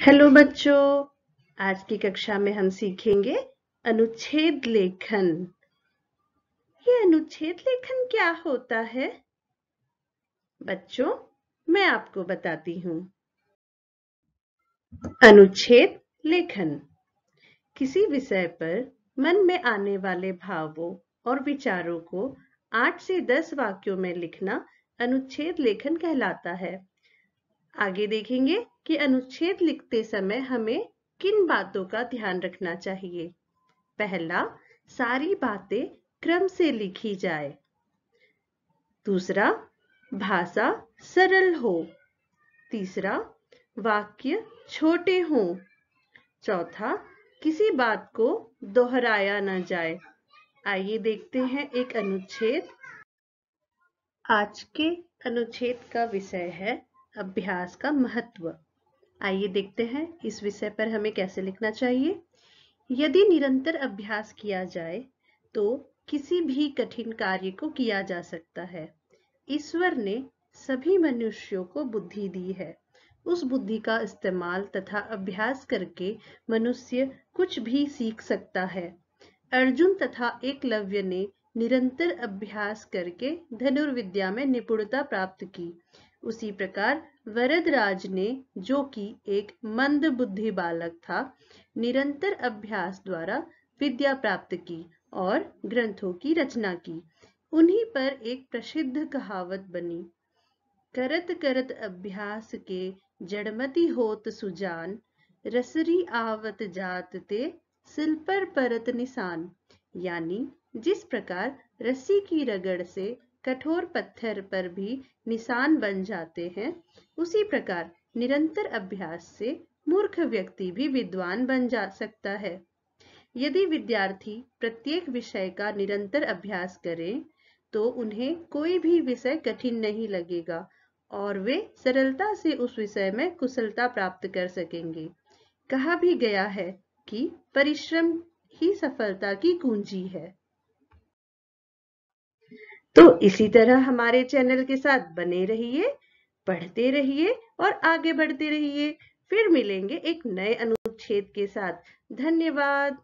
hello बच्चों आज की कक्षा में हम सीखेंगे अनुच्छेद लेखन ये अनुच्छेद लेखन क्या होता है बच्चों मैं आपको बताती हूं अनुच्छेद लेखन किसी विषय पर मन में आने वाले भावों और विचारों को आठ से दस वाक्यों में लिखना अनुच्छेद लेखन कहलाता है आगे देखेंगे कि अनुच्छेद लिखते समय हमें किन बातों का ध्यान रखना चाहिए पहला सारी बातें क्रम से लिखी जाए दूसरा भाषा सरल हो तीसरा वाक्य छोटे हो चौथा किसी बात को दोहराया न जाए आइए देखते हैं एक अनुच्छेद आज के अनुच्छेद का विषय है अभ्यास का महत्व आइए देखते हैं इस विषय पर हमें कैसे लिखना चाहिए यदि निरंतर अभ्यास किया जाए तो किसी भी कठिन कार्य को किया जा सकता है ईश्वर ने सभी मनुष्यों को बुद्धि दी है उस बुद्धि का इस्तेमाल तथा अभ्यास करके मनुष्य कुछ भी सीख सकता है अर्जुन तथा एकलव्य ने निरंतर अभ्यास करके धनुर्विद्या में निपुणता प्राप्त की उसी प्रकार वरदराज ने जो कि एक मंद बुद्धि बालक था निरंतर अभ्यास द्वारा विद्या प्राप्त की और ग्रंथों की रचना की उन्हीं पर एक प्रसिद्ध कहावत बनी करत करत अभ्यास के जड़मति होत सुजान रसरी आवत जात ते सिल पर परत निशान यानी जिस प्रकार रस्सी की रगड़ से कठोर पत्थर पर भी निशान बन जाते हैं उसी प्रकार निरंतर अभ्यास से मूर्ख व्यक्ति भी विद्वान बन जा सकता है यदि विद्यार्थी प्रत्येक विषय का निरंतर अभ्यास करें तो उन्हें कोई भी विषय कठिन नहीं लगेगा और वे सरलता से उस विषय में कुशलता प्राप्त कर सकेंगे कहा भी गया है कि परिश्रम ही सफलता की कुंजी है तो इसी तरह हमारे चैनल के साथ बने रहिए पढ़ते रहिए और आगे बढ़ते रहिए फिर मिलेंगे एक नए अनुच्छेद के साथ धन्यवाद